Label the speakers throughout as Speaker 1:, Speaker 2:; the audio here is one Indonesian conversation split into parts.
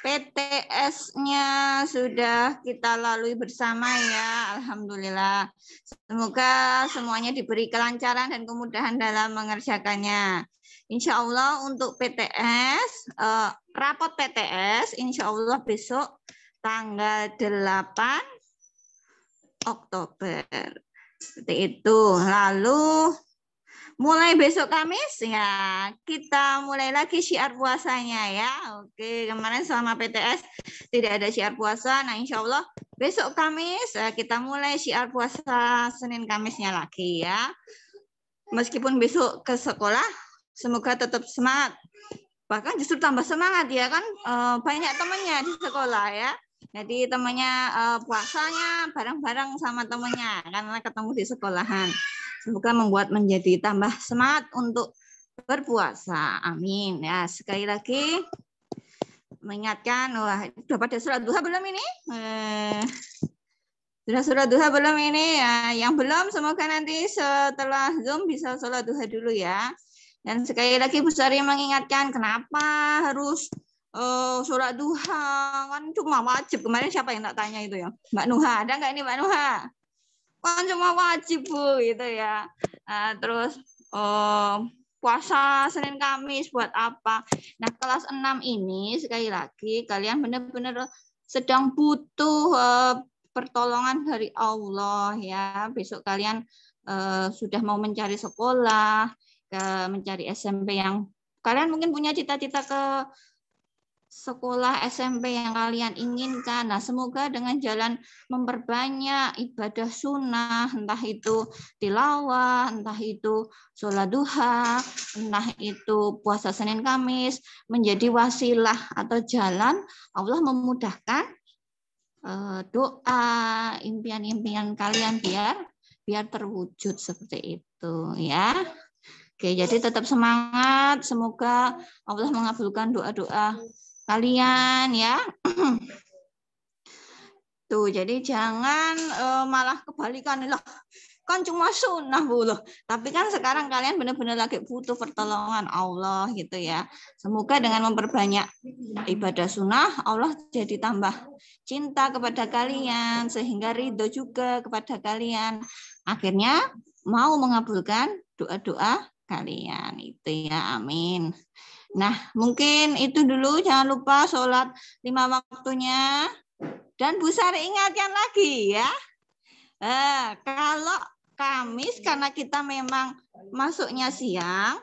Speaker 1: PTS-nya sudah kita lalui bersama ya, Alhamdulillah. Semoga semuanya diberi kelancaran dan kemudahan dalam mengerjakannya. Insya Allah untuk PTS, eh, rapot PTS, insya Allah besok tanggal 8 Oktober. Seperti itu. Lalu mulai besok Kamis ya kita mulai lagi syiar puasanya ya. Oke kemarin selama PTS tidak ada syiar puasa. Nah insya Allah besok Kamis eh, kita mulai syiar puasa Senin Kamisnya lagi ya. Meskipun besok ke sekolah semoga tetap semangat. Bahkan justru tambah semangat ya kan eh, banyak temennya di sekolah ya. Jadi temennya eh, puasanya bareng-bareng sama temennya karena ketemu di sekolahan. Semoga membuat menjadi tambah semangat untuk berpuasa. Amin. Ya, sekali lagi mengingatkan, wah sudah pada surat duha belum ini? Eh, sudah surat duha belum ini? Ya, yang belum semoga nanti setelah Zoom bisa surat duha dulu ya. Dan sekali lagi Bu Sari mengingatkan kenapa harus uh, eh, surat duha kan cuma wajib kemarin siapa yang tak tanya itu ya Mbak Nuha ada nggak ini Mbak Nuha kan cuma wajib bu gitu ya nah, terus um, puasa Senin Kamis buat apa nah kelas 6 ini sekali lagi kalian benar-benar sedang butuh uh, pertolongan dari Allah ya besok kalian uh, sudah mau mencari sekolah ke mencari SMP yang kalian mungkin punya cita-cita ke sekolah SMP yang kalian inginkan. Nah, semoga dengan jalan memperbanyak ibadah sunnah, entah itu tilawah, entah itu sholat duha, entah itu puasa Senin Kamis, menjadi wasilah atau jalan Allah memudahkan eh, doa, impian-impian kalian biar biar terwujud seperti itu ya. Oke, jadi tetap semangat. Semoga Allah mengabulkan doa-doa kalian ya. Tuh, jadi jangan uh, malah kebalikan loh. Kan cuma sunnah bu loh. Tapi kan sekarang kalian benar-benar lagi butuh pertolongan Allah gitu ya. Semoga dengan memperbanyak ibadah sunnah, Allah jadi tambah cinta kepada kalian sehingga ridho juga kepada kalian. Akhirnya mau mengabulkan doa-doa kalian itu ya. Amin. Nah, mungkin itu dulu. Jangan lupa sholat lima waktunya. Dan Bu Sari ingatkan lagi ya. Eh, kalau Kamis karena kita memang masuknya siang,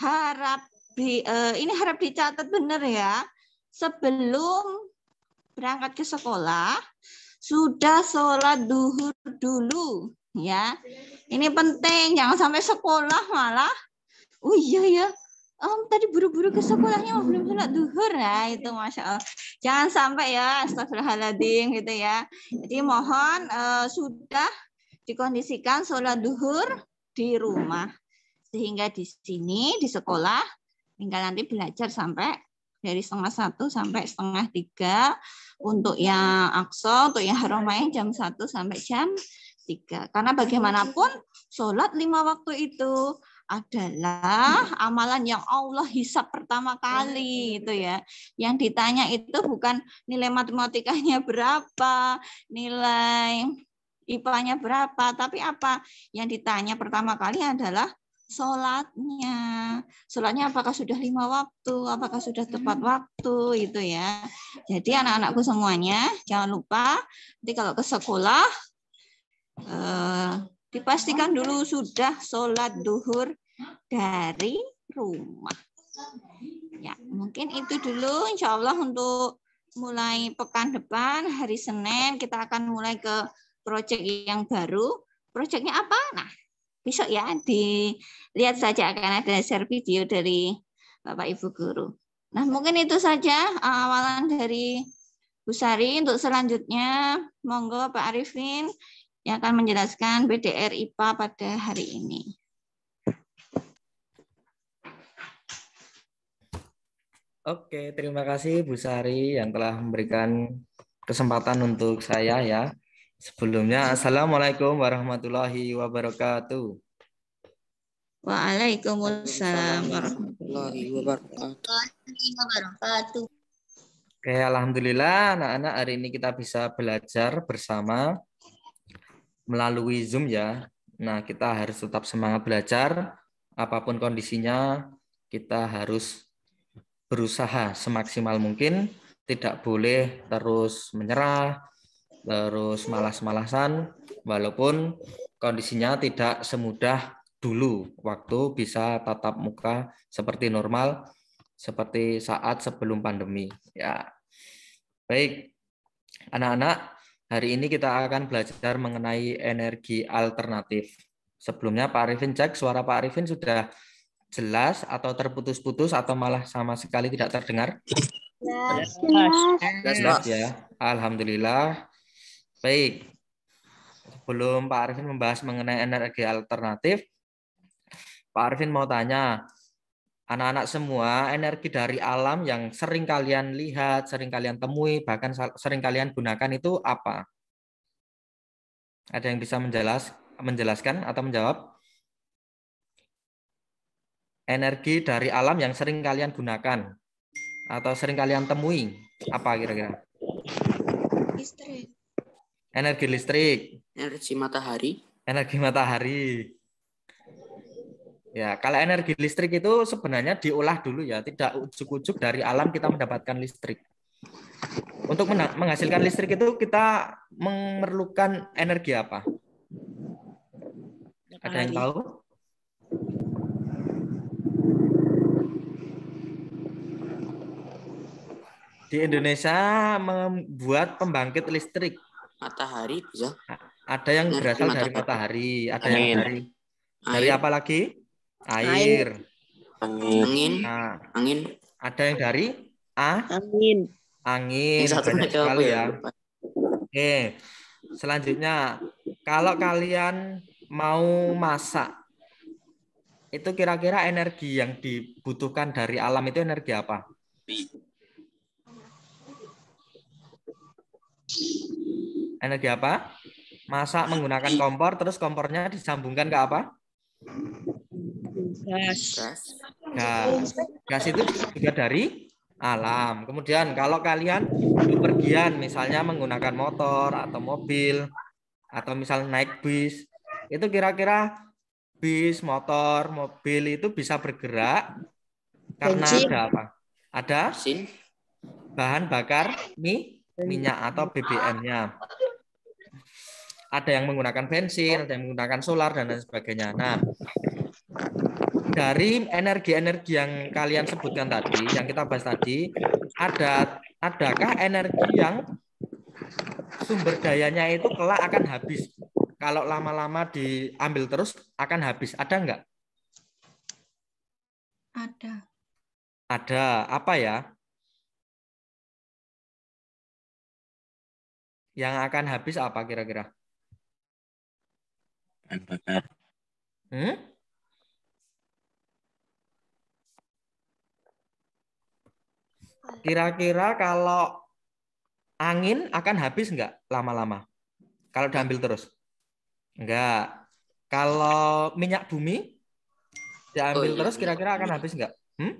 Speaker 1: harap di, eh, ini harap dicatat benar ya. Sebelum berangkat ke sekolah, sudah sholat duhur dulu ya. Ini penting, jangan sampai sekolah malah, oh iya ya, Om tadi buru-buru ke sekolahnya mau belum sholat duhur nah itu masya Allah jangan sampai ya astagfirullahaladzim gitu ya jadi mohon uh, sudah dikondisikan sholat duhur di rumah sehingga di sini di sekolah tinggal nanti belajar sampai dari setengah satu sampai setengah tiga untuk yang akso untuk yang haromain jam satu sampai jam tiga karena bagaimanapun sholat lima waktu itu adalah hmm. amalan yang Allah hisap pertama kali oh, iya, itu iya. ya. Yang ditanya itu bukan nilai matematikanya berapa, nilai ipa berapa, tapi apa? Yang ditanya pertama kali adalah sholatnya. Sholatnya apakah sudah lima waktu, apakah sudah tepat hmm. waktu, itu ya. Jadi anak-anakku semuanya, jangan lupa, nanti kalau ke sekolah, eh, Dipastikan dulu sudah sholat duhur dari rumah. Ya, mungkin itu dulu insya Allah untuk mulai pekan depan, hari Senin, kita akan mulai ke proyek yang baru. Proyeknya apa? Nah, besok ya dilihat saja akan ada share video dari Bapak Ibu Guru. Nah, mungkin itu saja eh, awalan dari Bu Sari. Untuk selanjutnya, monggo Pak Arifin yang akan menjelaskan BDR IPA pada hari ini.
Speaker 2: Oke, terima kasih Bu Sari yang telah memberikan kesempatan untuk saya ya. Sebelumnya, Assalamualaikum warahmatullahi wabarakatuh.
Speaker 1: Waalaikumsalam warahmatullahi wabarakatuh.
Speaker 2: Oke, Alhamdulillah anak-anak hari ini kita bisa belajar bersama melalui Zoom ya. Nah, kita harus tetap semangat belajar apapun kondisinya, kita harus berusaha semaksimal mungkin, tidak boleh terus menyerah, terus malas-malasan walaupun kondisinya tidak semudah dulu waktu bisa tatap muka seperti normal seperti saat sebelum pandemi ya. Baik. Anak-anak, Hari ini kita akan belajar mengenai energi alternatif. Sebelumnya Pak Arifin cek suara Pak Arifin sudah jelas atau terputus-putus atau malah sama sekali tidak terdengar?
Speaker 1: Jelas. Jelas, jelas
Speaker 2: ya. Alhamdulillah. Baik. Sebelum Pak Arifin membahas mengenai energi alternatif, Pak Arifin mau tanya, anak-anak semua energi dari alam yang sering kalian lihat, sering kalian temui, bahkan sering kalian gunakan itu apa? Ada yang bisa menjelas, menjelaskan atau menjawab? Energi dari alam yang sering kalian gunakan atau sering kalian temui apa kira-kira? Energi listrik. Energi matahari. Energi matahari. Ya, kalau energi listrik itu sebenarnya diolah dulu ya, tidak ujuk-ujuk dari alam kita mendapatkan listrik. Untuk menghasilkan listrik itu kita memerlukan energi apa? Ada yang tahu? Di Indonesia membuat pembangkit listrik. Matahari bisa. Ada yang berasal dari matahari, ada yang dari dari apa lagi? Air. Angin. Angin. Nah, angin. Ada yang dari A. Angin. Angin. satu sekali ya? ya. Oke. Selanjutnya, kalau kalian mau masak, itu kira-kira energi yang dibutuhkan dari alam itu energi apa? Energi apa? Masak menggunakan kompor, terus kompornya disambungkan ke apa? Gas. Gas. Gas. itu juga dari alam. Kemudian kalau kalian bepergian misalnya menggunakan motor atau mobil atau misal naik bis, itu kira-kira bis, motor, mobil itu bisa bergerak karena Benji. ada apa? Ada Sin. bahan bakar mi, minyak atau BBM-nya. Ada yang menggunakan bensin, ada yang menggunakan solar dan lain sebagainya. Nah, dari energi-energi yang kalian sebutkan tadi, yang kita bahas tadi, ada adakah energi yang sumber dayanya itu kelak akan habis? Kalau lama-lama diambil terus akan habis, ada enggak? Ada. Ada, apa ya? Yang akan habis apa kira-kira? Bahan bakar. Hmm? Kira-kira kalau angin akan habis nggak lama-lama? Kalau diambil terus? Enggak. Kalau minyak bumi diambil oh, iya. terus kira-kira akan habis nggak? Hmm?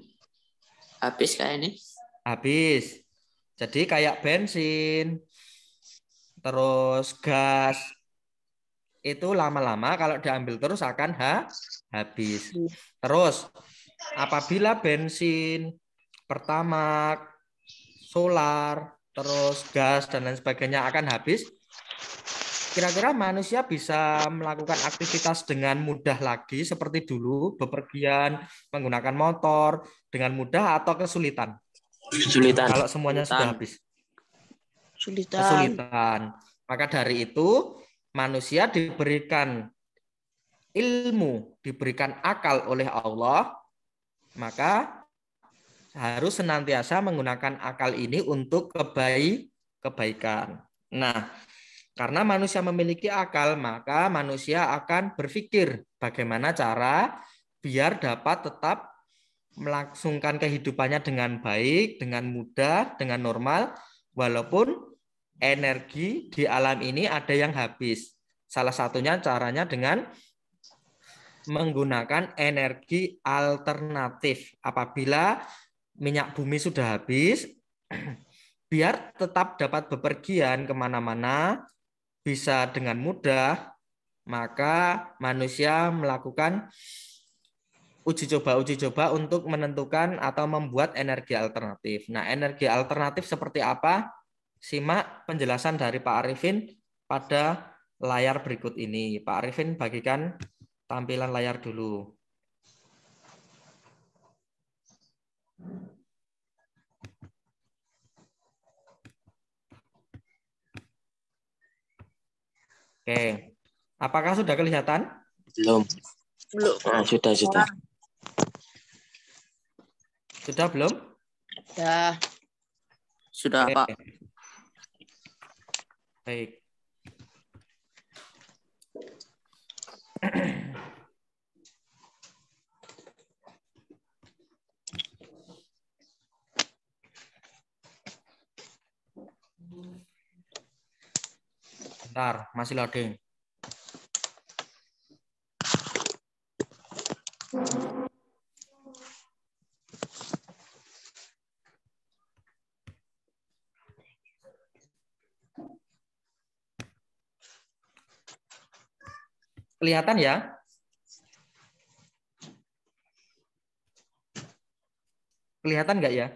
Speaker 2: Habis kayak ini. Habis. Jadi kayak bensin, terus gas, itu lama-lama kalau diambil terus akan ha habis. Iya. Terus apabila bensin, pertama solar, terus gas dan lain sebagainya akan habis. Kira-kira manusia bisa melakukan aktivitas dengan mudah lagi seperti dulu, bepergian menggunakan motor dengan mudah atau kesulitan? Kesulitan. Kalau semuanya sudah habis. Kesulitan. Kesulitan. Maka dari itu manusia diberikan ilmu, diberikan akal oleh Allah, maka harus senantiasa menggunakan akal ini untuk kebaik kebaikan. Nah, karena manusia memiliki akal, maka manusia akan berpikir bagaimana cara biar dapat tetap melangsungkan kehidupannya dengan baik, dengan mudah, dengan normal, walaupun energi di alam ini ada yang habis. Salah satunya caranya dengan menggunakan energi alternatif. Apabila minyak bumi sudah habis, biar tetap dapat bepergian kemana-mana, bisa dengan mudah, maka manusia melakukan uji coba-uji coba untuk menentukan atau membuat energi alternatif. Nah, energi alternatif seperti apa? Simak penjelasan dari Pak Arifin pada layar berikut ini. Pak Arifin bagikan tampilan layar dulu. Oke. Apakah sudah kelihatan?
Speaker 1: Belum. Belum. Nah, sudah, sudah.
Speaker 2: Sudah belum? Sudah. Sudah, okay. Pak. Baik. sebentar, masih loading. Kelihatan ya? Kelihatan nggak ya?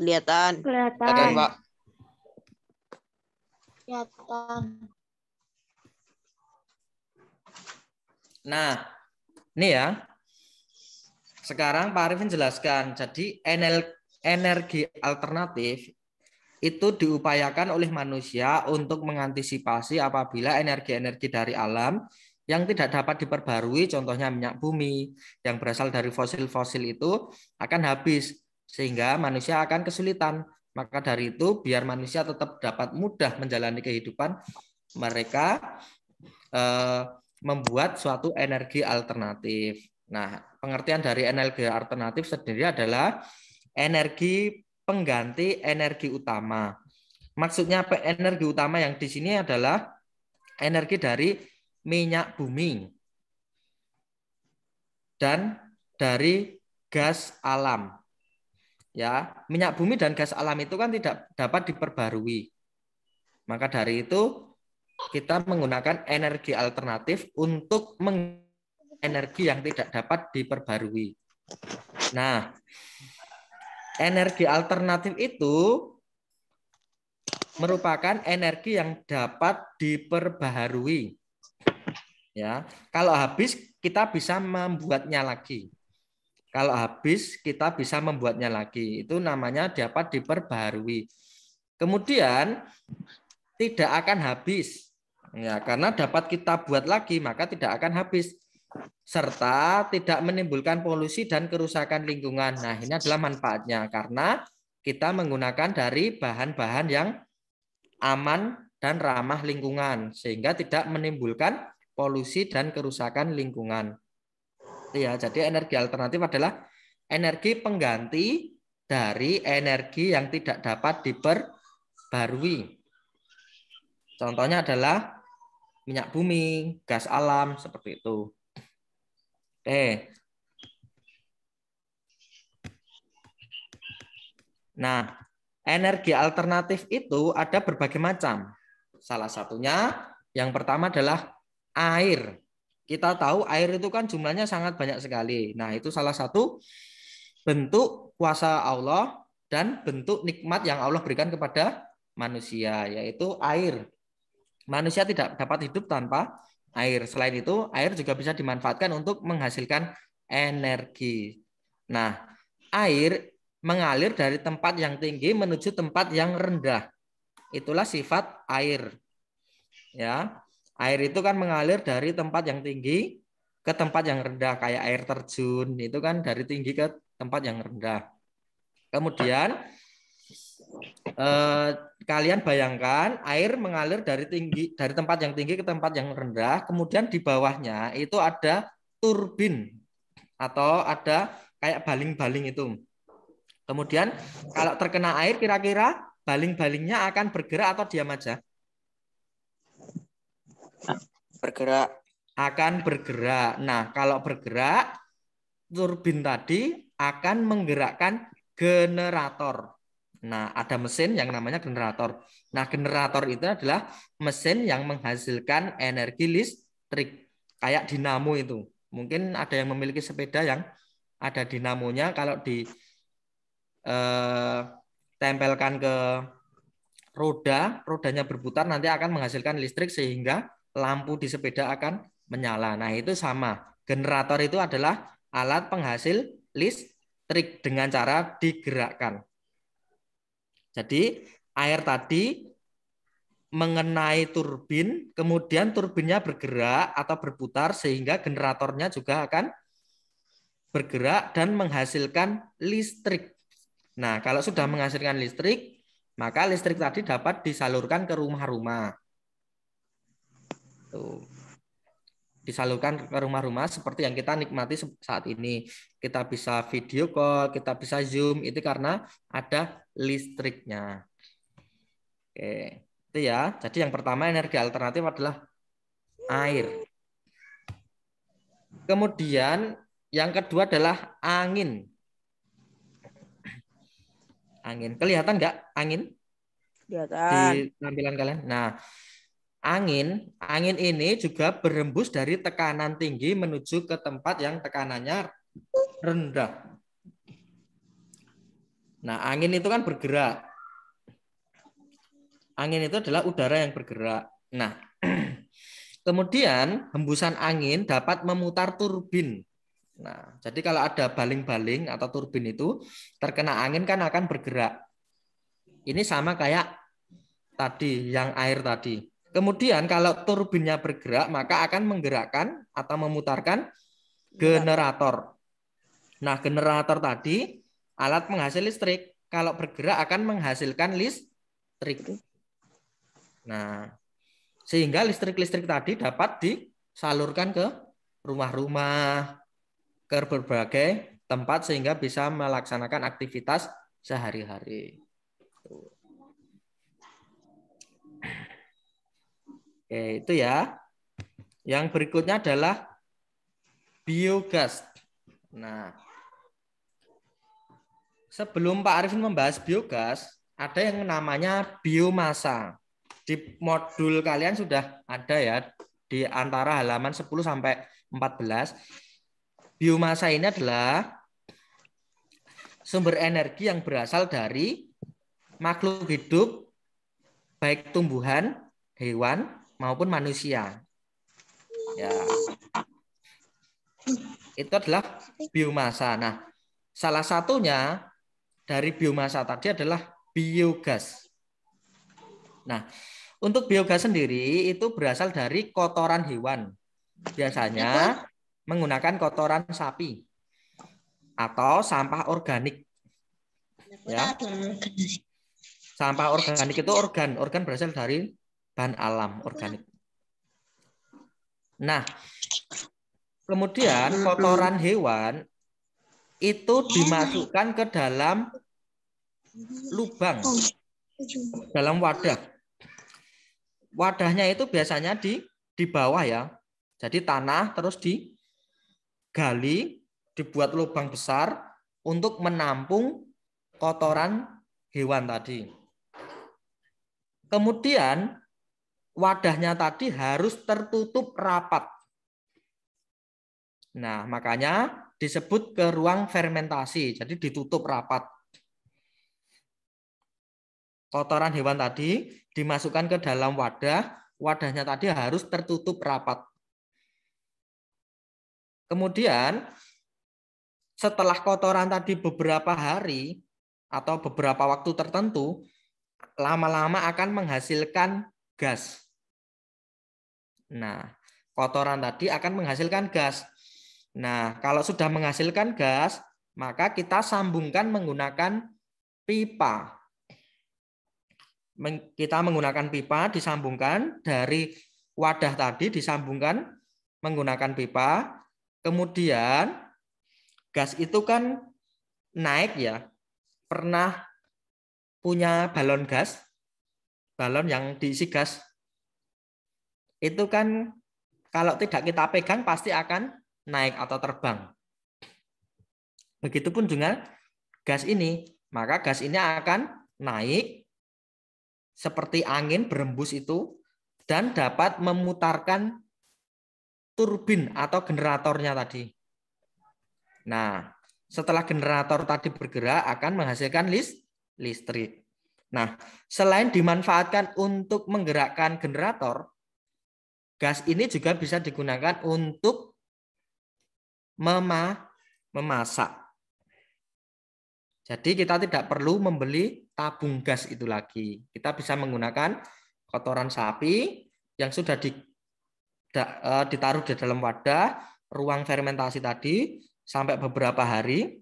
Speaker 1: Kelihatan. Kelihatan. Kelihatan.
Speaker 2: Nah, ini ya. Sekarang Pak Arifin jelaskan. Jadi energi alternatif itu diupayakan oleh manusia untuk mengantisipasi apabila energi-energi dari alam yang tidak dapat diperbarui, contohnya minyak bumi yang berasal dari fosil-fosil itu akan habis sehingga manusia akan kesulitan. Maka dari itu biar manusia tetap dapat mudah menjalani kehidupan mereka eh, membuat suatu energi alternatif. Nah, pengertian dari energi alternatif sendiri adalah energi pengganti energi utama. Maksudnya energi utama yang di sini adalah energi dari minyak bumi dan dari gas alam. Ya, minyak bumi dan gas alam itu kan tidak dapat diperbarui. Maka dari itu kita menggunakan energi alternatif untuk meng energi yang tidak dapat diperbarui. Nah, energi alternatif itu merupakan energi yang dapat diperbaharui. Ya, kalau habis kita bisa membuatnya lagi. Kalau habis kita bisa membuatnya lagi. Itu namanya dapat diperbaharui. Kemudian tidak akan habis Ya, karena dapat kita buat lagi maka tidak akan habis serta tidak menimbulkan polusi dan kerusakan lingkungan. Nah, ini adalah manfaatnya karena kita menggunakan dari bahan-bahan yang aman dan ramah lingkungan sehingga tidak menimbulkan polusi dan kerusakan lingkungan. Ya, jadi energi alternatif adalah energi pengganti dari energi yang tidak dapat diperbarui. Contohnya adalah minyak bumi, gas alam, seperti itu. Oke. Eh. Nah, energi alternatif itu ada berbagai macam. Salah satunya yang pertama adalah air. Kita tahu air itu kan jumlahnya sangat banyak sekali. Nah, itu salah satu bentuk kuasa Allah dan bentuk nikmat yang Allah berikan kepada manusia yaitu air. Manusia tidak dapat hidup tanpa air. Selain itu, air juga bisa dimanfaatkan untuk menghasilkan energi. Nah, air mengalir dari tempat yang tinggi menuju tempat yang rendah. Itulah sifat air. Ya. Air itu kan mengalir dari tempat yang tinggi ke tempat yang rendah kayak air terjun itu kan dari tinggi ke tempat yang rendah. Kemudian eh, kalian bayangkan air mengalir dari tinggi dari tempat yang tinggi ke tempat yang rendah, kemudian di bawahnya itu ada turbin atau ada kayak baling-baling itu. Kemudian kalau terkena air kira-kira baling-balingnya akan bergerak atau diam aja? Bergerak. Akan bergerak. Nah, kalau bergerak turbin tadi akan menggerakkan generator. Nah, ada mesin yang namanya generator. Nah, generator itu adalah mesin yang menghasilkan energi listrik kayak dinamo itu. Mungkin ada yang memiliki sepeda yang ada dinamonya kalau di eh, tempelkan ke roda, rodanya berputar nanti akan menghasilkan listrik sehingga lampu di sepeda akan menyala. Nah, itu sama. Generator itu adalah alat penghasil listrik dengan cara digerakkan. Jadi air tadi mengenai turbin, kemudian turbinnya bergerak atau berputar sehingga generatornya juga akan bergerak dan menghasilkan listrik. Nah, kalau sudah menghasilkan listrik, maka listrik tadi dapat disalurkan ke rumah-rumah. Disalurkan ke rumah-rumah seperti yang kita nikmati saat ini. Kita bisa video call, kita bisa Zoom, itu karena ada listriknya. Oke, itu ya. Jadi yang pertama energi alternatif adalah air. Kemudian yang kedua adalah angin. Angin. Kelihatan nggak angin?
Speaker 1: Kelihatan. Di
Speaker 2: tampilan kalian. Nah, angin, angin ini juga berembus dari tekanan tinggi menuju ke tempat yang tekanannya rendah. Nah, angin itu kan bergerak. Angin itu adalah udara yang bergerak. Nah, kemudian hembusan angin dapat memutar turbin. Nah, jadi kalau ada baling-baling atau turbin itu terkena angin kan akan bergerak. Ini sama kayak tadi yang air tadi. Kemudian kalau turbinnya bergerak maka akan menggerakkan atau memutarkan generator. Nah, generator tadi Alat menghasil listrik kalau bergerak akan menghasilkan listrik. Nah, sehingga listrik-listrik tadi dapat disalurkan ke rumah-rumah, ke berbagai tempat sehingga bisa melaksanakan aktivitas sehari-hari. Oke, itu ya. Yang berikutnya adalah biogas. Nah, sebelum Pak Arifin membahas biogas, ada yang namanya biomasa. Di modul kalian sudah ada ya di antara halaman 10 sampai 14. Biomasa ini adalah sumber energi yang berasal dari makhluk hidup baik tumbuhan, hewan maupun manusia. Ya. Itu adalah biomasa. Nah, salah satunya dari biomasa tadi adalah biogas. Nah, untuk biogas sendiri itu berasal dari kotoran hewan. Biasanya iya. menggunakan kotoran sapi atau sampah organik. Iya, ya. Sampah organik itu organ, organ berasal dari bahan alam organik. Nah, kemudian kotoran hewan itu dimasukkan ke dalam lubang, dalam wadah. Wadahnya itu biasanya di di bawah ya. Jadi tanah terus digali, dibuat lubang besar untuk menampung kotoran hewan tadi. Kemudian wadahnya tadi harus tertutup rapat. Nah, makanya disebut ke ruang fermentasi, jadi ditutup rapat. Kotoran hewan tadi dimasukkan ke dalam wadah, wadahnya tadi harus tertutup rapat. Kemudian setelah kotoran tadi beberapa hari atau beberapa waktu tertentu, lama-lama akan menghasilkan gas. Nah, kotoran tadi akan menghasilkan gas. Nah, kalau sudah menghasilkan gas, maka kita sambungkan menggunakan pipa. Kita menggunakan pipa disambungkan dari wadah tadi disambungkan menggunakan pipa. Kemudian gas itu kan naik ya. Pernah punya balon gas? Balon yang diisi gas. Itu kan kalau tidak kita pegang pasti akan naik atau terbang. Begitupun dengan gas ini, maka gas ini akan naik seperti angin berembus itu dan dapat memutarkan turbin atau generatornya tadi. Nah, setelah generator tadi bergerak akan menghasilkan list listrik. Nah, selain dimanfaatkan untuk menggerakkan generator, gas ini juga bisa digunakan untuk mema memasak. Jadi kita tidak perlu membeli tabung gas itu lagi. Kita bisa menggunakan kotoran sapi yang sudah di, da, e, ditaruh di dalam wadah ruang fermentasi tadi sampai beberapa hari.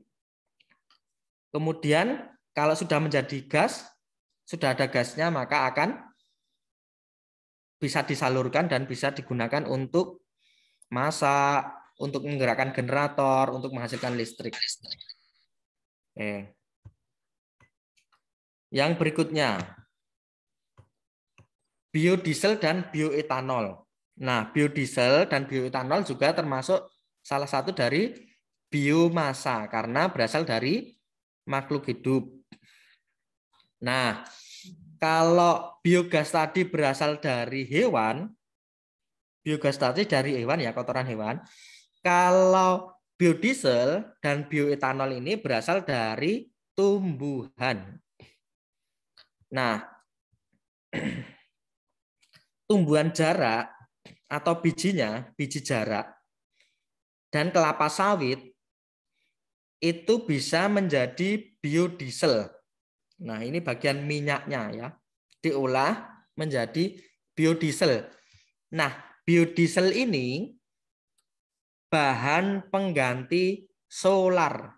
Speaker 2: Kemudian kalau sudah menjadi gas, sudah ada gasnya maka akan bisa disalurkan dan bisa digunakan untuk masak, untuk menggerakkan generator, untuk menghasilkan listrik. Oke. Yang berikutnya, biodiesel dan bioetanol. Nah, biodiesel dan bioetanol juga termasuk salah satu dari biomasa karena berasal dari makhluk hidup. Nah, kalau biogas tadi berasal dari hewan, biogas tadi dari hewan ya kotoran hewan. Kalau biodiesel dan bioetanol ini berasal dari tumbuhan. Nah, tumbuhan jarak atau bijinya, biji jarak dan kelapa sawit itu bisa menjadi biodiesel. Nah, ini bagian minyaknya ya. Diolah menjadi biodiesel. Nah, biodiesel ini bahan pengganti solar.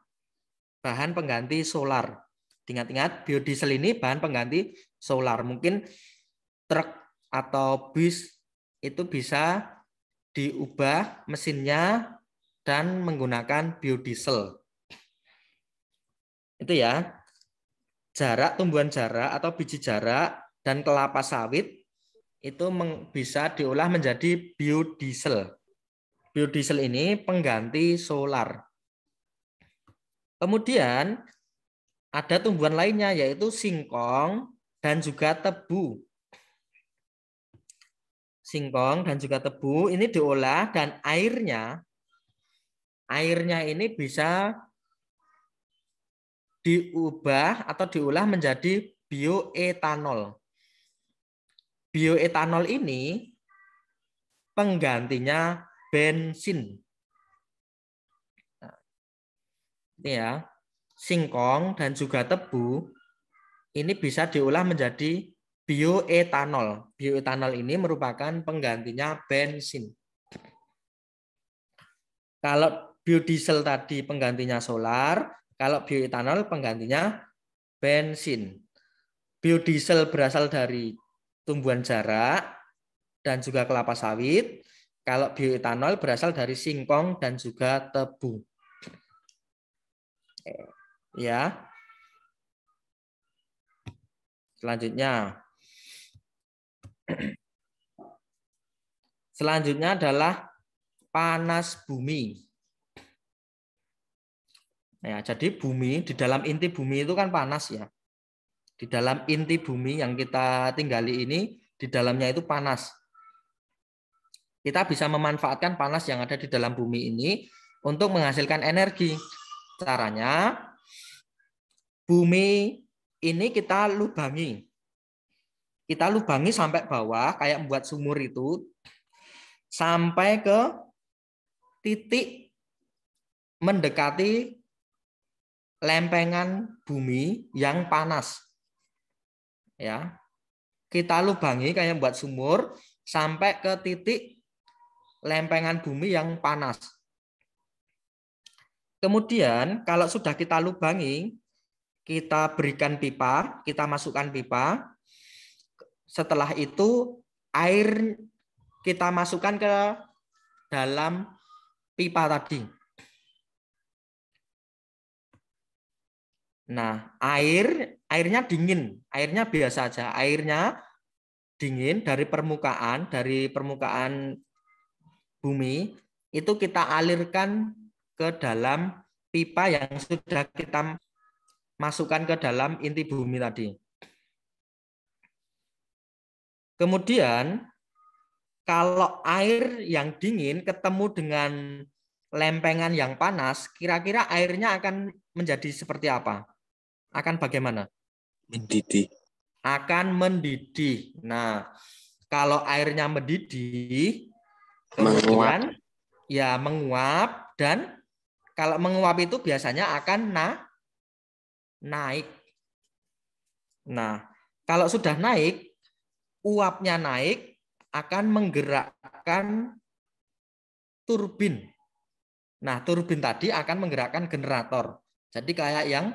Speaker 2: Bahan pengganti solar. Ingat-ingat biodiesel ini bahan pengganti solar. Mungkin truk atau bus itu bisa diubah mesinnya dan menggunakan biodiesel. Itu ya. Jarak tumbuhan jarak atau biji jarak dan kelapa sawit itu bisa diolah menjadi biodiesel biodiesel ini pengganti solar. Kemudian ada tumbuhan lainnya yaitu singkong dan juga tebu. Singkong dan juga tebu ini diolah dan airnya airnya ini bisa diubah atau diolah menjadi bioetanol. Bioetanol ini penggantinya bensin. Nah, ini ya, singkong dan juga tebu ini bisa diolah menjadi bioetanol. Bioetanol ini merupakan penggantinya bensin. Kalau biodiesel tadi penggantinya solar, kalau bioetanol penggantinya bensin. Biodiesel berasal dari tumbuhan jarak dan juga kelapa sawit. Kalau bioetanol berasal dari singkong dan juga tebu. Eh, ya. Selanjutnya. Selanjutnya adalah panas bumi. Ya, jadi bumi di dalam inti bumi itu kan panas ya. Di dalam inti bumi yang kita tinggali ini di dalamnya itu panas. Kita bisa memanfaatkan panas yang ada di dalam bumi ini untuk menghasilkan energi. Caranya bumi ini kita lubangi. Kita lubangi sampai bawah kayak membuat sumur itu sampai ke titik mendekati lempengan bumi yang panas. Ya. Kita lubangi kayak buat sumur sampai ke titik lempengan bumi yang panas. Kemudian kalau sudah kita lubangi, kita berikan pipa, kita masukkan pipa. Setelah itu air kita masukkan ke dalam pipa tadi. Nah, air airnya dingin, airnya biasa aja, airnya dingin dari permukaan dari permukaan bumi itu kita alirkan ke dalam pipa yang sudah kita masukkan ke dalam inti bumi tadi. Kemudian kalau air yang dingin ketemu dengan lempengan yang panas, kira-kira airnya akan menjadi seperti apa? Akan bagaimana? Mendidih. Akan mendidih. Nah, kalau airnya mendidih, menguap. ya menguap dan kalau menguap itu biasanya akan na naik. Nah, kalau sudah naik, uapnya naik akan menggerakkan turbin. Nah, turbin tadi akan menggerakkan generator. Jadi kayak yang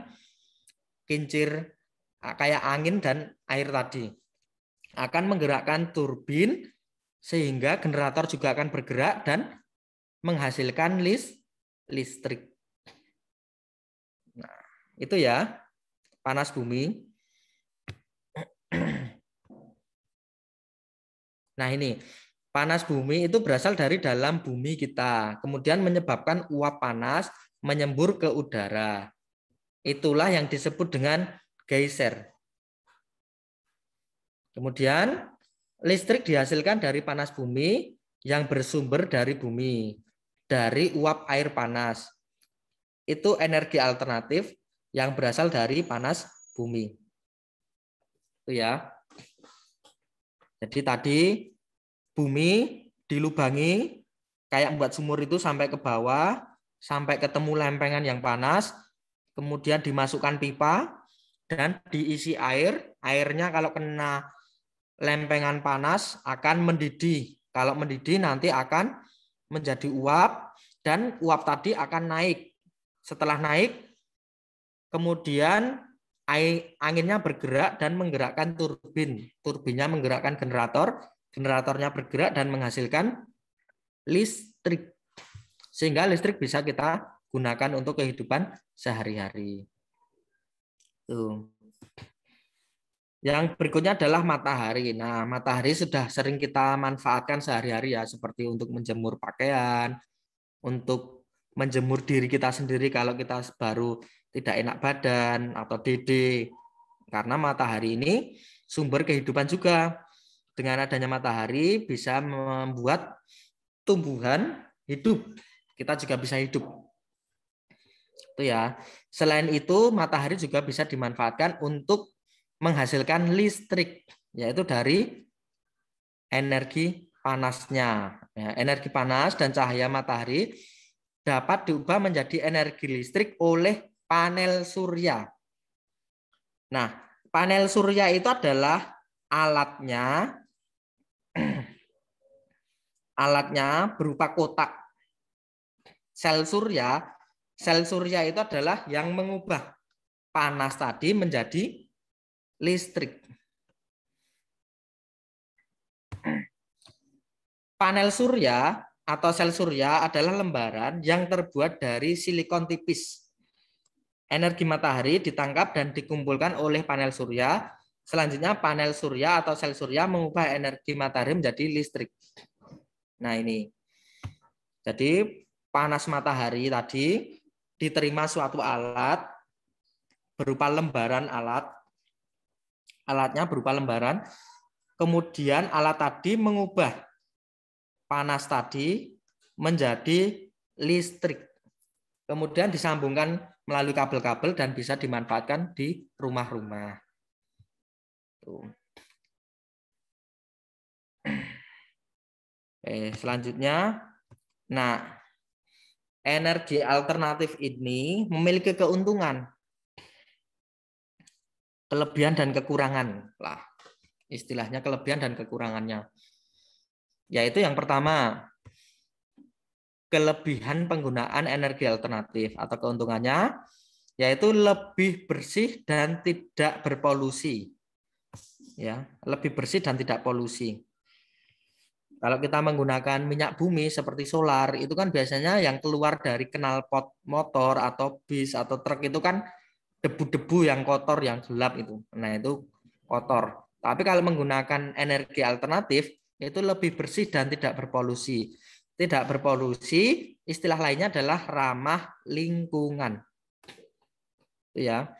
Speaker 2: kincir kayak angin dan air tadi akan menggerakkan turbin sehingga generator juga akan bergerak dan menghasilkan list listrik. Nah, itu ya panas bumi. Nah, ini panas bumi itu berasal dari dalam bumi kita, kemudian menyebabkan uap panas menyembur ke udara. Itulah yang disebut dengan geyser. Kemudian Listrik dihasilkan dari panas bumi yang bersumber dari bumi, dari uap air panas. Itu energi alternatif yang berasal dari panas bumi. Itu ya. Jadi tadi bumi dilubangi kayak buat sumur itu sampai ke bawah, sampai ketemu lempengan yang panas, kemudian dimasukkan pipa dan diisi air. Airnya kalau kena lempengan panas akan mendidih. Kalau mendidih nanti akan menjadi uap dan uap tadi akan naik. Setelah naik, kemudian anginnya bergerak dan menggerakkan turbin. Turbinnya menggerakkan generator, generatornya bergerak dan menghasilkan listrik. Sehingga listrik bisa kita gunakan untuk kehidupan sehari-hari. Tuh. Yang berikutnya adalah matahari. Nah, matahari sudah sering kita manfaatkan sehari-hari ya, seperti untuk menjemur pakaian, untuk menjemur diri kita sendiri kalau kita baru tidak enak badan atau DD. Karena matahari ini sumber kehidupan juga. Dengan adanya matahari bisa membuat tumbuhan hidup. Kita juga bisa hidup itu ya. Selain itu, matahari juga bisa dimanfaatkan untuk menghasilkan listrik yaitu dari energi panasnya. Ya, energi panas dan cahaya matahari dapat diubah menjadi energi listrik oleh panel surya. Nah, panel surya itu adalah alatnya alatnya berupa kotak. Sel surya, sel surya itu adalah yang mengubah panas tadi menjadi listrik. Panel surya atau sel surya adalah lembaran yang terbuat dari silikon tipis. Energi matahari ditangkap dan dikumpulkan oleh panel surya. Selanjutnya panel surya atau sel surya mengubah energi matahari menjadi listrik. Nah ini. Jadi panas matahari tadi diterima suatu alat berupa lembaran alat alatnya berupa lembaran. Kemudian alat tadi mengubah panas tadi menjadi listrik. Kemudian disambungkan melalui kabel-kabel dan bisa dimanfaatkan di rumah-rumah. Eh, selanjutnya. Nah, energi alternatif ini memiliki keuntungan kelebihan dan kekurangan lah istilahnya kelebihan dan kekurangannya yaitu yang pertama kelebihan penggunaan energi alternatif atau keuntungannya yaitu lebih bersih dan tidak berpolusi ya lebih bersih dan tidak polusi kalau kita menggunakan minyak bumi seperti solar itu kan biasanya yang keluar dari knalpot motor atau bis atau truk itu kan debu-debu yang kotor yang gelap itu. Nah, itu kotor. Tapi kalau menggunakan energi alternatif itu lebih bersih dan tidak berpolusi. Tidak berpolusi, istilah lainnya adalah ramah lingkungan. Ya.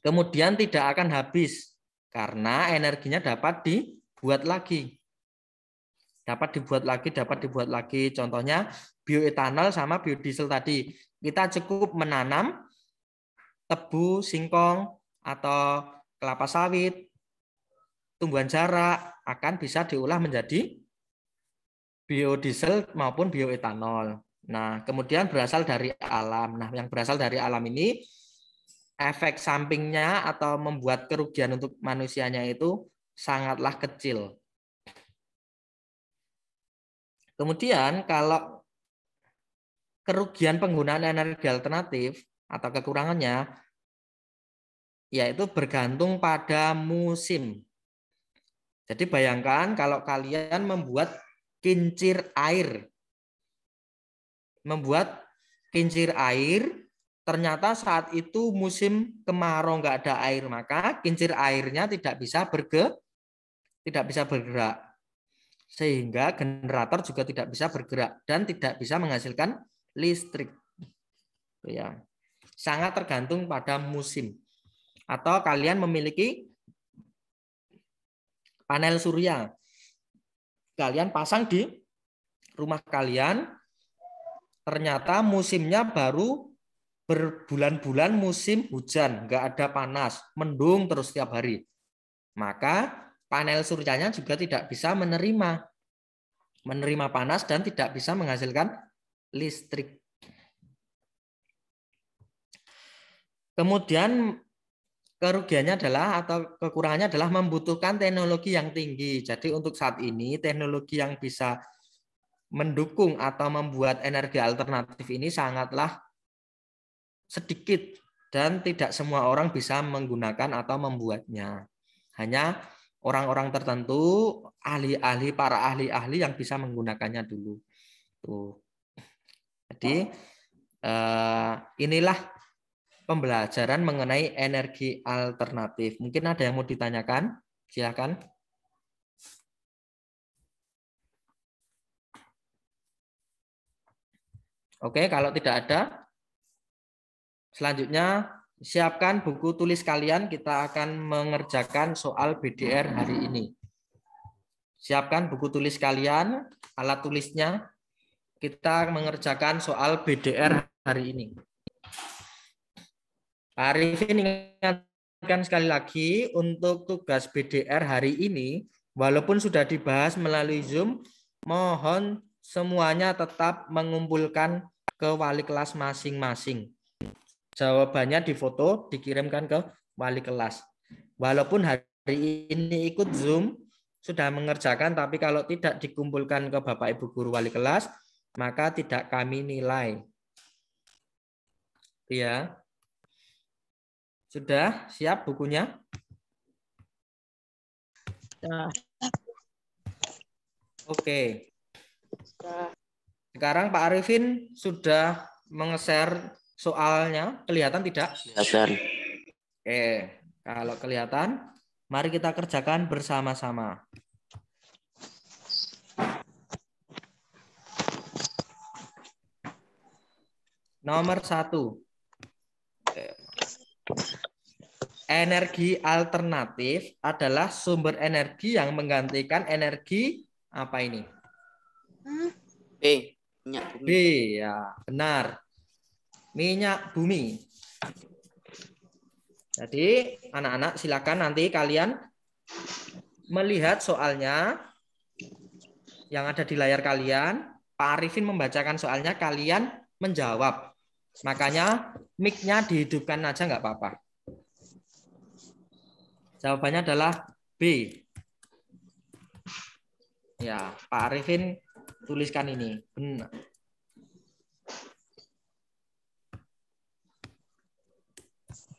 Speaker 2: Kemudian tidak akan habis karena energinya dapat dibuat lagi. Dapat dibuat lagi, dapat dibuat lagi. Contohnya bioetanol sama biodiesel tadi. Kita cukup menanam, tebu, singkong, atau kelapa sawit, tumbuhan jarak akan bisa diolah menjadi biodiesel maupun bioetanol. Nah, kemudian berasal dari alam. Nah, yang berasal dari alam ini efek sampingnya atau membuat kerugian untuk manusianya itu sangatlah kecil. Kemudian kalau kerugian penggunaan energi alternatif atau kekurangannya yaitu bergantung pada musim. Jadi bayangkan kalau kalian membuat kincir air. Membuat kincir air, ternyata saat itu musim kemarau nggak ada air, maka kincir airnya tidak bisa berge tidak bisa bergerak. Sehingga generator juga tidak bisa bergerak dan tidak bisa menghasilkan listrik. Ya sangat tergantung pada musim. Atau kalian memiliki panel surya. Kalian pasang di rumah kalian, ternyata musimnya baru berbulan-bulan musim hujan, nggak ada panas, mendung terus setiap hari. Maka panel suryanya juga tidak bisa menerima menerima panas dan tidak bisa menghasilkan listrik. Kemudian kerugiannya adalah atau kekurangannya adalah membutuhkan teknologi yang tinggi. Jadi untuk saat ini teknologi yang bisa mendukung atau membuat energi alternatif ini sangatlah sedikit dan tidak semua orang bisa menggunakan atau membuatnya. Hanya orang-orang tertentu, ahli-ahli, para ahli-ahli yang bisa menggunakannya dulu. Tuh. Jadi eh, inilah pembelajaran mengenai energi alternatif. Mungkin ada yang mau ditanyakan? Silakan. Oke, kalau tidak ada, selanjutnya siapkan buku tulis kalian. Kita akan mengerjakan soal BDR hari ini. Siapkan buku tulis kalian, alat tulisnya. Kita mengerjakan soal BDR hari ini. Arifin ingatkan sekali lagi untuk tugas BDR hari ini, walaupun sudah dibahas melalui Zoom, mohon semuanya tetap mengumpulkan ke wali kelas masing-masing. Jawabannya di foto dikirimkan ke wali kelas. Walaupun hari ini ikut Zoom, sudah mengerjakan, tapi kalau tidak dikumpulkan ke Bapak Ibu Guru Wali Kelas, maka tidak kami nilai. Ya. Sudah siap bukunya? Sudah. Oke. Sudah. Sekarang Pak Arifin sudah mengeser soalnya. Kelihatan tidak? Kelihatan. Oke. Kalau kelihatan, mari kita kerjakan bersama-sama. Nomor satu. Energi alternatif adalah sumber energi yang menggantikan energi apa ini? B. Eh, minyak bumi. B, ya, benar. Minyak bumi. Jadi, anak-anak silakan nanti kalian melihat soalnya yang ada di layar kalian. Pak Arifin membacakan soalnya, kalian menjawab. Makanya mic-nya dihidupkan aja nggak apa-apa. Jawabannya adalah B. Ya, Pak Arifin tuliskan ini. Benar.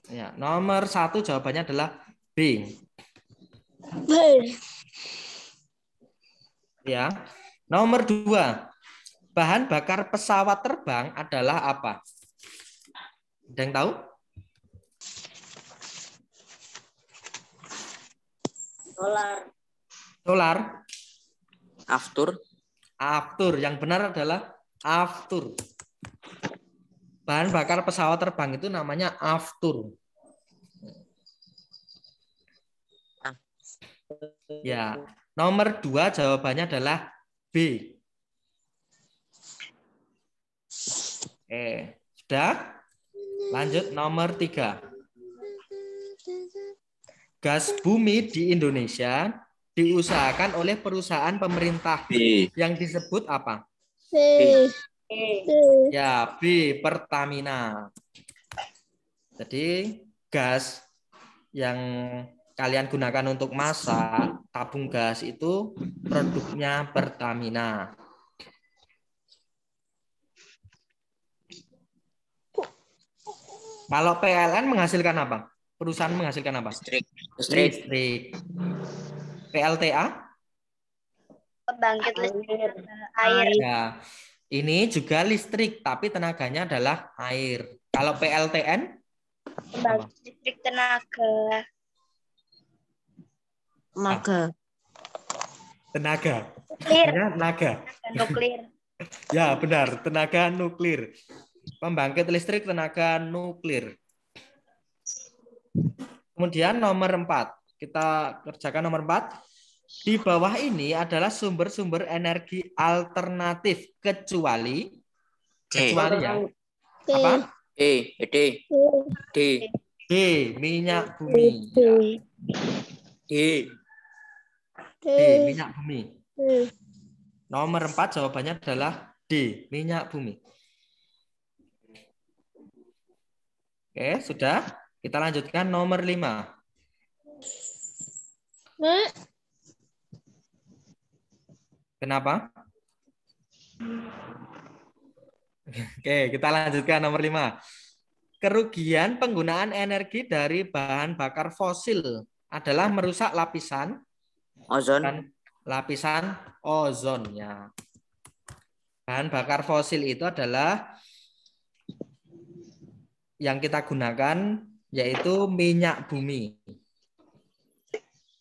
Speaker 2: Ya, nomor satu jawabannya adalah B. B. Ya. Nomor dua, bahan bakar pesawat terbang adalah apa? Ada yang tahu? Dolar. Dolar. Aftur. Aftur. Yang benar adalah aftur. Bahan bakar pesawat terbang itu namanya aftur. Ya, nomor dua jawabannya adalah B. Eh, sudah? Lanjut nomor tiga. Gas bumi di Indonesia diusahakan oleh perusahaan pemerintah B. yang disebut apa?
Speaker 1: B. B.
Speaker 2: Ya, B Pertamina. Jadi gas yang kalian gunakan untuk masak, tabung gas itu produknya Pertamina. Kalau PLN menghasilkan apa? Perusahaan menghasilkan apa? Listrik. Listrik. PLTA?
Speaker 1: Pembangkit listrik
Speaker 2: air. Ya. Ini juga listrik, tapi tenaganya adalah air. Kalau PLTN?
Speaker 1: Pembangkit listrik tenaga.
Speaker 2: Maka. Tenaga. Tenaga. Tenaga. Nuklir. ya, benar. Tenaga nuklir pembangkit listrik tenaga nuklir. Kemudian nomor empat, kita kerjakan nomor empat. Di bawah ini adalah sumber-sumber energi alternatif kecuali
Speaker 1: D. kecuali ya.
Speaker 2: D. Apa? D, D. D. D, minyak bumi. D. D. D, minyak bumi. Hmm. Nomor empat jawabannya adalah D, minyak bumi. Oke, sudah. Kita lanjutkan nomor lima. Mak. Kenapa? Oke, kita lanjutkan nomor lima. Kerugian penggunaan energi dari bahan bakar fosil adalah merusak lapisan ozon dan lapisan ozonnya. Bahan bakar fosil itu adalah yang kita gunakan yaitu minyak bumi.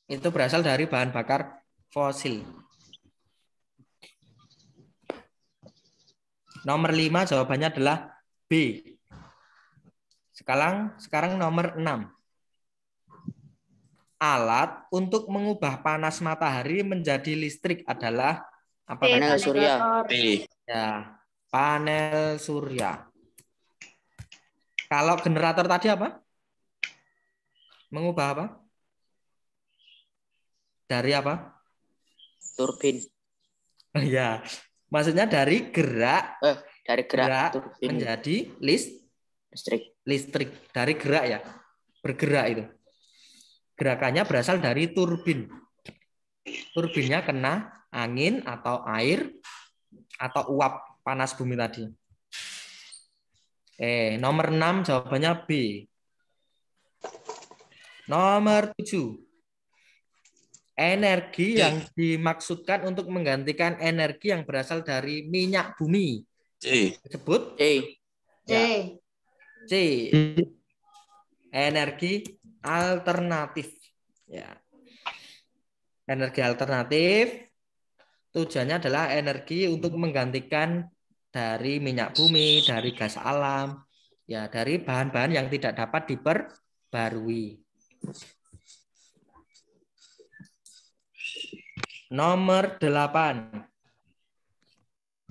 Speaker 2: Itu berasal dari bahan bakar fosil. Nomor lima jawabannya adalah B. Sekarang sekarang nomor enam Alat untuk mengubah panas matahari menjadi listrik adalah apa? Panel surya. Ya, panel surya. Kalau generator tadi apa? Mengubah apa? Dari apa? Turbin. Iya. maksudnya dari gerak. Eh, dari gerak, gerak turbin. menjadi list listrik. Listrik dari gerak ya, bergerak itu. Gerakannya berasal dari turbin. Turbinnya kena angin atau air atau uap panas bumi tadi. Eh, nomor 6 jawabannya B. Nomor 7. Energi C. yang dimaksudkan untuk menggantikan energi yang berasal dari minyak bumi. C. Sebut. C. Ya. C. C. Energi alternatif. Ya. Energi alternatif tujuannya adalah energi untuk menggantikan dari minyak bumi, dari gas alam, ya dari bahan-bahan yang tidak dapat diperbarui. Nomor 8.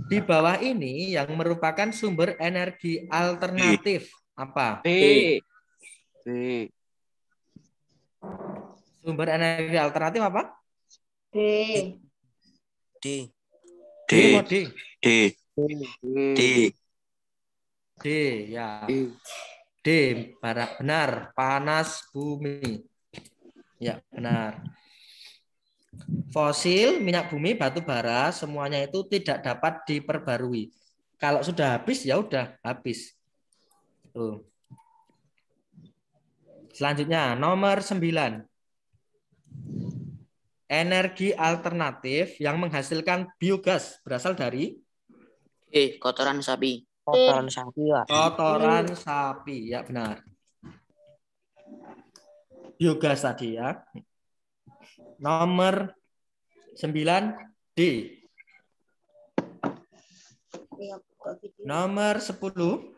Speaker 2: Di bawah ini yang merupakan sumber energi alternatif apa? T. T. Sumber energi alternatif apa? D. D. D. D. D. D. D ya. D. D benar panas bumi. Ya, benar. Fosil, minyak bumi, batu bara semuanya itu tidak dapat diperbarui. Kalau sudah habis ya udah habis. Tuh. Selanjutnya nomor 9. Energi alternatif yang menghasilkan biogas berasal dari Eh, kotoran sapi. Kotoran sapi lah. Kotoran sapi, ya benar. Yoga tadi ya. Nomor 9 D. Nomor 10.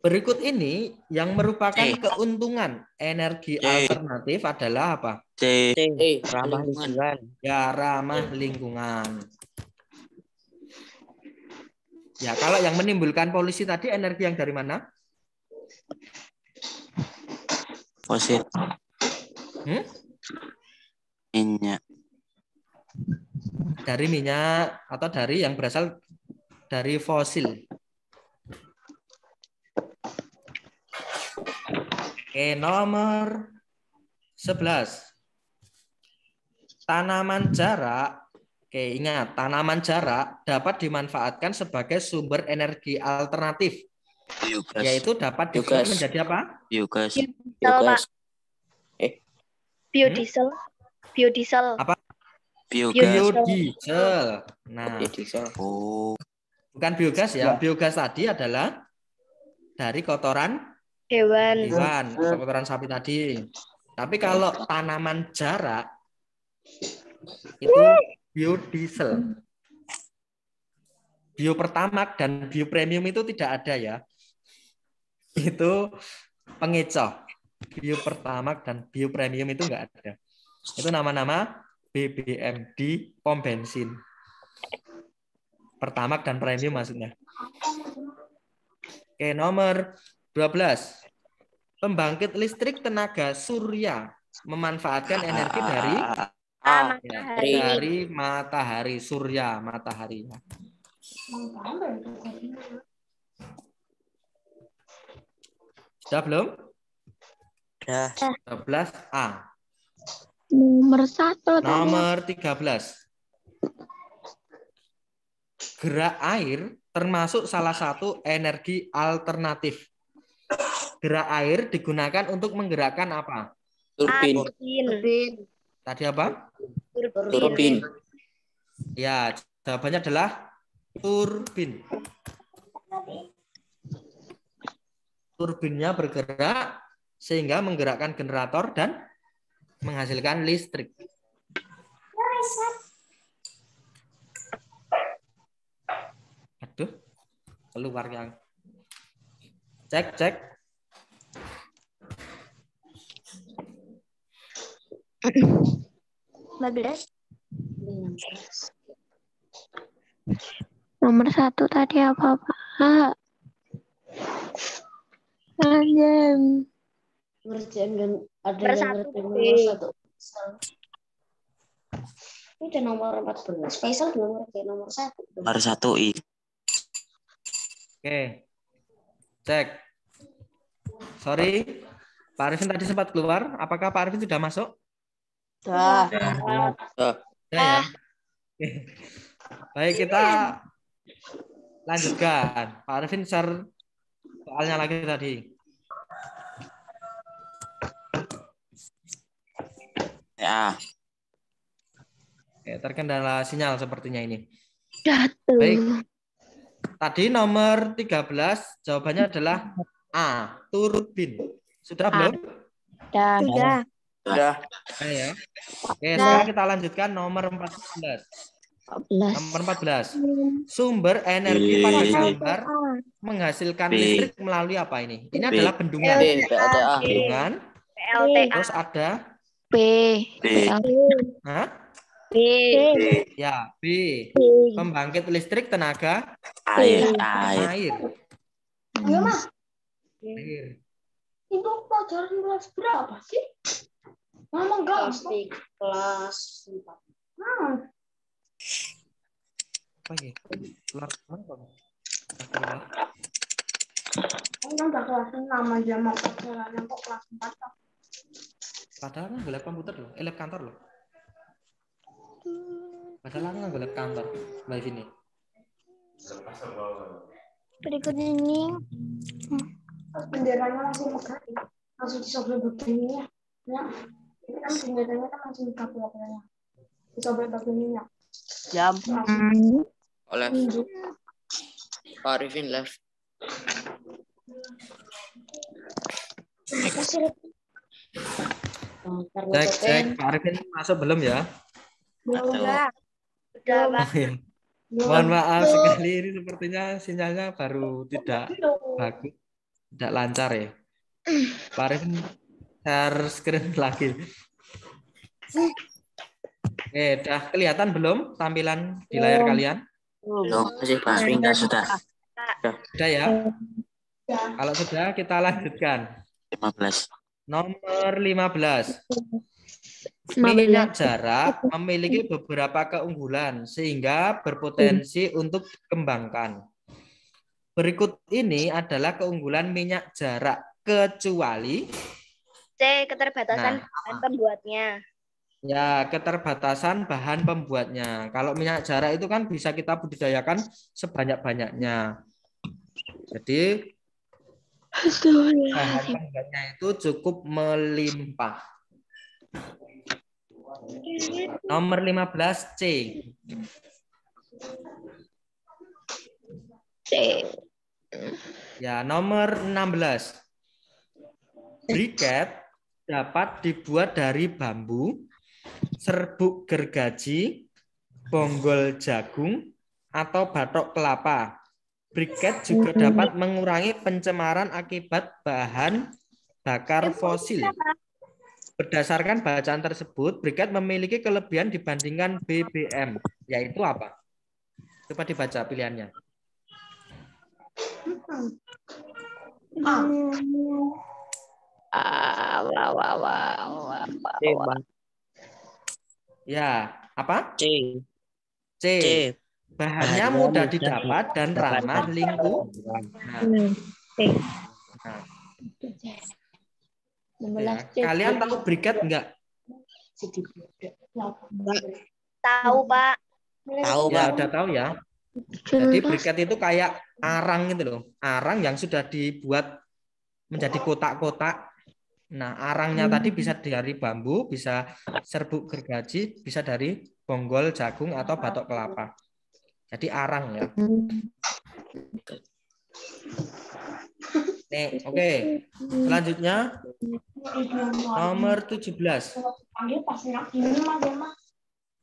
Speaker 2: Berikut ini yang merupakan C. Eh. keuntungan energi C. Eh. alternatif adalah apa? C. Eh. C. Ramah lingkungan. Ya, ramah lingkungan. Ya, kalau yang menimbulkan polusi tadi energi yang dari mana? Fosil. Hmm? Minyak. Dari minyak atau dari yang berasal dari fosil. Oke, nomor 11. Tanaman jarak Oke, ingat, tanaman jarak dapat dimanfaatkan sebagai sumber energi alternatif. Yaitu dapat diubah menjadi apa? Biogas. Biogas. Eh.
Speaker 1: Biodiesel. Hmm? Biodiesel.
Speaker 2: Apa? Biogas. Biodiesel. Nah, biodiesel. Oh. Bukan biogas ya. Biogas tadi adalah dari kotoran
Speaker 1: hewan. Hewan,
Speaker 2: kotoran sapi tadi. Tapi kalau tanaman jarak itu biodiesel. Bio pertama dan bio premium itu tidak ada ya. Itu pengecoh. Bio pertama dan bio premium itu enggak ada. Itu nama-nama BBM di pom bensin. Pertama dan premium maksudnya. Oke, nomor 12. Pembangkit listrik tenaga surya memanfaatkan energi dari A, ah, ah, matahari. Dari matahari, surya, matahari. Sudah belum? Sudah. 13 A.
Speaker 1: Nomor satu. Nomor
Speaker 2: 13. Gerak air termasuk salah satu energi alternatif. Gerak air digunakan untuk menggerakkan apa? Turbin. Turbin. Tadi apa? Turbin. Ya, jawabannya adalah turbin. Turbinnya bergerak sehingga menggerakkan generator dan menghasilkan listrik. Aduh, keluar yang. Cek, cek.
Speaker 1: 14. Nomor satu tadi apa, Pak? Anjem. Ngerjain dan ada yang ngerjain nomor satu. Ini udah nomor 14. Faisal belum ngerjain nomor satu. Nomor satu, I.
Speaker 2: Oke. Cek. Sorry. Pak Arifin tadi sempat keluar. Apakah Pak Arifin sudah masuk? Dah. Dah. Ya? Ah. Baik, kita lanjutkan. Pak Arifin share soalnya lagi tadi. Ya. Oke, terkendala sinyal sepertinya ini.
Speaker 1: Jatuh. Baik.
Speaker 2: Tadi nomor 13 jawabannya adalah A, turbin. Sudah ah. belum?
Speaker 1: Sudah.
Speaker 2: Sudah. Nah, ya. Oke, nah. sekarang kita lanjutkan nomor 14. 14. Nomor 14. Sumber energi B. pada gambar menghasilkan B. listrik melalui apa ini? Ini B. adalah bendungan. PLTA. Bendungan. PLTA. Terus ada
Speaker 1: B. B. Hah?
Speaker 2: B. Ya, B. Pembangkit listrik tenaga air. Air. Air. Ayo, Mas. Air.
Speaker 1: Itu pelajaran kelas berapa sih? Mama gak? Kelas kelas empat. Hmm.
Speaker 2: Apa ya? Kelas kalo? Enggak enggak kelas enam aja mau perjalanan kok kelas empat. Padahal nggak lab komputer loh, eh lab kantor loh. Padahal nggak lab kantor, mbak sini.
Speaker 1: Berikut ini benderanya langsung megang langsung disobek begini ya. Ya. Ini kan senjatanya kan langsung dikapul apelnya.
Speaker 2: Disobek pakai minyak.
Speaker 1: Jam. Hmm. Oleh.
Speaker 2: Pak Arifin left. Cek, cek. Pak Arifin masuk belum ya?
Speaker 1: Belum, Pak. Udah, Pak. Mohon maaf sekali,
Speaker 2: ini sepertinya sinyalnya baru tidak bagus, tidak lancar ya. Pak Arifin share screen lagi. Oke, eh, dah kelihatan belum tampilan di layar kalian?
Speaker 1: Belum, masih Pak Winda sudah.
Speaker 2: Sudah ya? Kalau sudah kita lanjutkan. 15. Nomor 15.
Speaker 1: Minyak jarak
Speaker 2: memiliki beberapa keunggulan sehingga berpotensi hmm. untuk dikembangkan. Berikut ini adalah keunggulan minyak jarak kecuali
Speaker 1: C. Keterbatasan nah. bahan pembuatnya.
Speaker 2: Ya, keterbatasan bahan pembuatnya. Kalau minyak jarak itu kan bisa kita budidayakan sebanyak-banyaknya. Jadi bahan pembuatnya itu cukup melimpah. Nomor 15 C. C. Ya, nomor 16. Briket dapat dibuat dari bambu, serbuk gergaji, bonggol jagung, atau batok kelapa. Briket juga dapat mengurangi pencemaran akibat bahan bakar fosil. Berdasarkan bacaan tersebut, briket memiliki kelebihan dibandingkan BBM, yaitu apa? Coba dibaca pilihannya. Ah. Ah, wah, wah, wah, wah, Ya, apa? C. C. Bahannya mudah didapat dan ramah lingkungan.
Speaker 1: Nah. Kalian tahu briket enggak? Enggak. Tahu, Pak. Tahu, ya, Pak. Ya, udah tahu ya. Jadi briket
Speaker 2: itu kayak arang gitu loh. Arang yang sudah dibuat menjadi kotak-kotak Nah, arangnya hmm. tadi bisa dari bambu, bisa serbuk gergaji, bisa dari bonggol jagung atau batok kelapa. Jadi arang ya. Nih, oke. Okay. Selanjutnya nomor 17. belas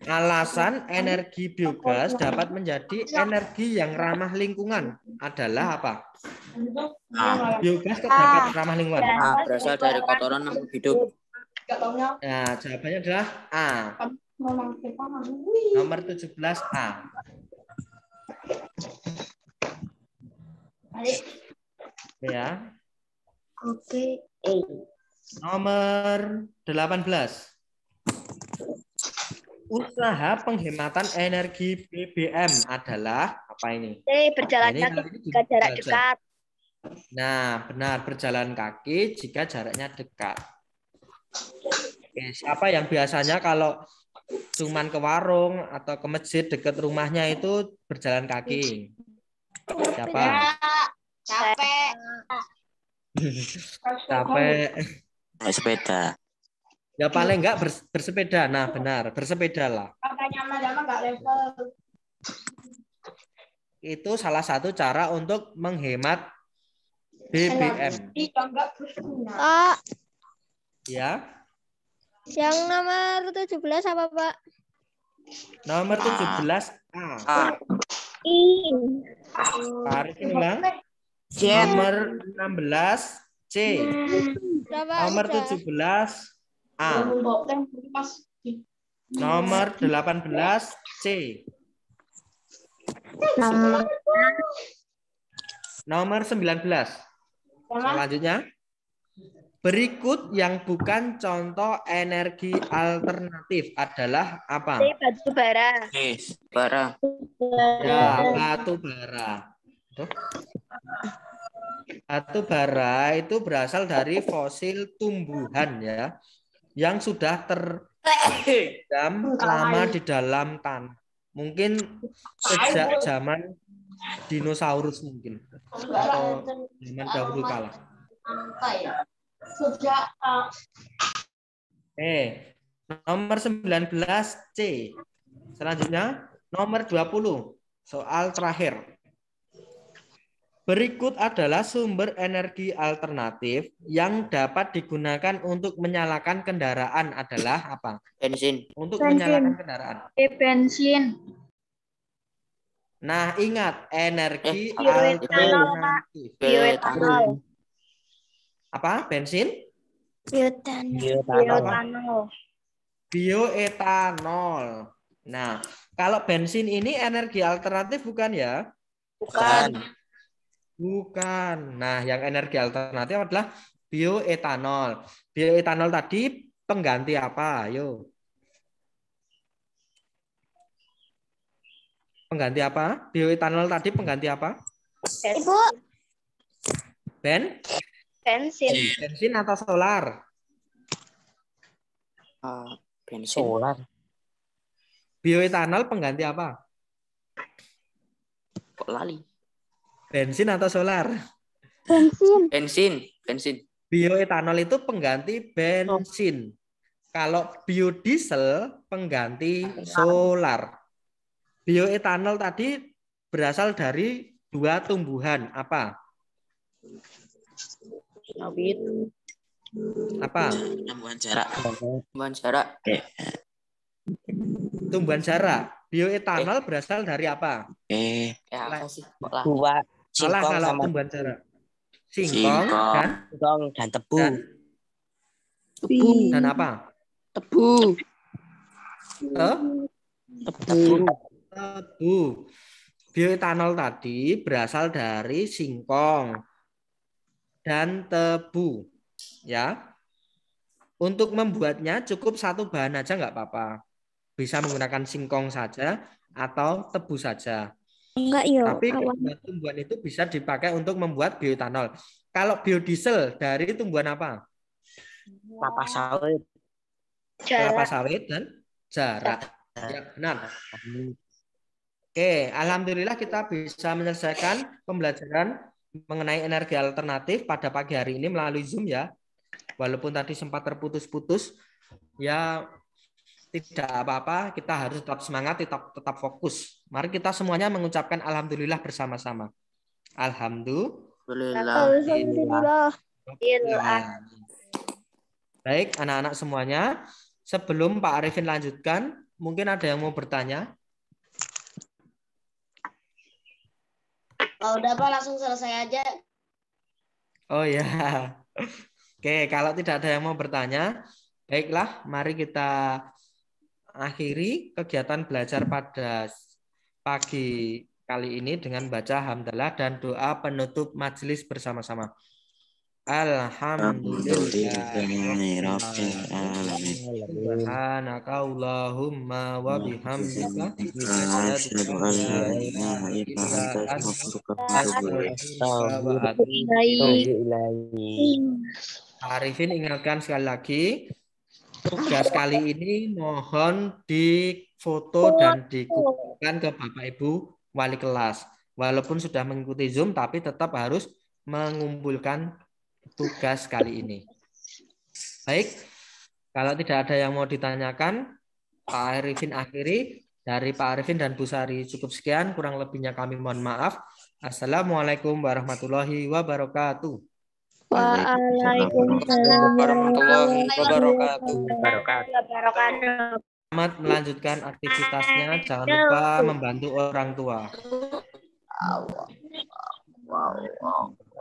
Speaker 2: Alasan energi biogas dapat menjadi energi yang ramah lingkungan adalah apa? A. Ah. Biogas terdapat ah. ramah lingkungan. A. Ah, berasal dari kotoran makhluk hidup. Nah, jawabannya adalah A. Nomor 17 A. Ya. Oke, eh. Nomor 18 usaha penghematan energi BBM adalah apa ini?
Speaker 1: E, berjalan ini kaki jika jarak dekat.
Speaker 2: Nah, benar berjalan kaki jika jaraknya dekat. Oke, siapa yang biasanya kalau cuman ke warung atau ke masjid dekat rumahnya itu berjalan kaki? Siapa?
Speaker 1: Capek. Capek. Naik sepeda.
Speaker 2: Ya paling enggak bersepeda. Nah, benar, bersepedalah. Itu salah satu cara untuk menghemat BBM. Pak. Ya.
Speaker 1: Yang nomor 17 apa, Pak?
Speaker 2: Nomor 17 A. A.
Speaker 1: I. Tarik ulang.
Speaker 2: Nomor 16 C. Nomor 17 A. Nomor 18 C. Nomor Nomor 19. Selanjutnya Berikut yang bukan contoh energi alternatif adalah apa? Batu bara. bara. Ya, batu bara. Batu bara itu berasal dari fosil tumbuhan ya yang sudah terendam lama di dalam tanah. Mungkin
Speaker 1: sejak zaman
Speaker 2: dinosaurus mungkin
Speaker 1: atau zaman dahulu kala. Ya? Sejak
Speaker 2: eh, eh nomor 19 C. Selanjutnya nomor 20 soal terakhir. Berikut adalah sumber energi alternatif yang dapat digunakan untuk menyalakan kendaraan adalah apa? Bensin. Untuk bensin. menyalakan kendaraan.
Speaker 1: E bensin.
Speaker 2: Nah, ingat energi eh, iya. alternatif. Bioetanol. Apa? Bensin?
Speaker 1: Bioetanol. Bioetanol.
Speaker 2: Bioetanol. Nah, kalau bensin ini energi alternatif bukan ya? Bukan. bukan. Bukan. Nah, yang energi alternatif adalah bioetanol. Bioetanol tadi pengganti apa? Ayo. Pengganti apa? Bioetanol tadi pengganti apa? Ibu. Ben?
Speaker 1: Bensin. Iya.
Speaker 2: Bensin atau solar? Uh, bensin. Solar. Bioetanol pengganti apa? Kok lali? Bensin atau solar? Bensin. Bensin, bensin. Bioetanol itu pengganti bensin. Kalau biodiesel pengganti solar. Bioetanol tadi berasal dari dua tumbuhan apa? Sawit. Apa? Tumbuhan jarak. Tumbuhan jarak. Tumbuhan jarak. Bioetanol berasal dari apa? Eh, ya, apa sih? Buah salah salah sama... cara
Speaker 1: singkong, singkong dan
Speaker 2: singkong dan tebu dan, tebu dan apa tebu tebu tebu bioetanol tadi berasal dari singkong dan tebu ya untuk membuatnya cukup satu bahan aja nggak apa-apa bisa menggunakan singkong saja atau tebu saja Enggak yo. Tapi tumbuhan itu bisa dipakai untuk membuat bioetanol. Kalau biodiesel dari tumbuhan apa? Kelapa sawit. Kelapa sawit dan jarak. Ya, benar. Oke, alhamdulillah kita bisa menyelesaikan pembelajaran mengenai energi alternatif pada pagi hari ini melalui Zoom ya. Walaupun tadi sempat terputus-putus, ya tidak apa-apa, kita harus tetap semangat, tetap tetap fokus Mari kita semuanya mengucapkan alhamdulillah bersama-sama. Alhamdulillah. Alhamdulillah. Baik, anak-anak semuanya, sebelum Pak Arifin lanjutkan, mungkin ada yang mau bertanya.
Speaker 1: Oh, udah Pak, langsung selesai aja.
Speaker 2: Oh ya. Oke, kalau tidak ada yang mau bertanya, baiklah, mari kita akhiri kegiatan belajar pada pagi kali ini dengan baca hamdalah dan doa penutup majelis bersama-sama. Alhamdulillah. Arifin ingatkan sekali lagi tugas kali ini mohon difoto dan dikumpulkan ke Bapak Ibu wali kelas. Walaupun sudah mengikuti Zoom tapi tetap harus mengumpulkan tugas kali ini. Baik. Kalau tidak ada yang mau ditanyakan, Pak Arifin akhiri. Dari Pak Arifin dan Bu Sari cukup sekian, kurang lebihnya kami mohon maaf. Assalamualaikum warahmatullahi wabarakatuh.
Speaker 1: Waalaikumsalam warahmatullahi wabarakatuh.
Speaker 2: Selamat melanjutkan aktivitasnya. Jangan lupa membantu orang tua.
Speaker 1: Wow. wow.